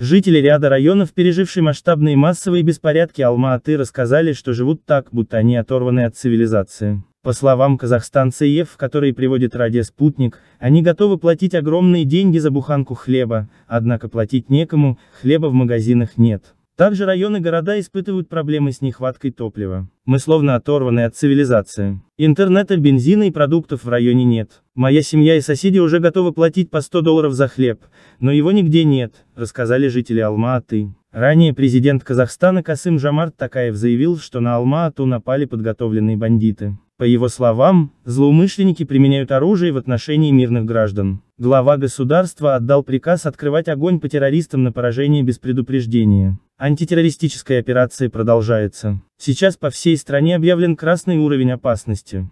Жители ряда районов, пережившие масштабные массовые беспорядки Алма-Аты рассказали, что живут так, будто они оторваны от цивилизации. По словам казахстанца ЕФ, который приводит ради «Спутник», они готовы платить огромные деньги за буханку хлеба, однако платить некому, хлеба в магазинах нет. Также районы города испытывают проблемы с нехваткой топлива. Мы словно оторваны от цивилизации. Интернета, бензина и продуктов в районе нет. Моя семья и соседи уже готовы платить по 100 долларов за хлеб, но его нигде нет, рассказали жители Алма-Аты. Ранее президент Казахстана Касым Жамарт Такаев заявил, что на Алма-Ату напали подготовленные бандиты. По его словам, злоумышленники применяют оружие в отношении мирных граждан. Глава государства отдал приказ открывать огонь по террористам на поражение без предупреждения. Антитеррористическая операция продолжается. Сейчас по всей стране объявлен красный уровень опасности.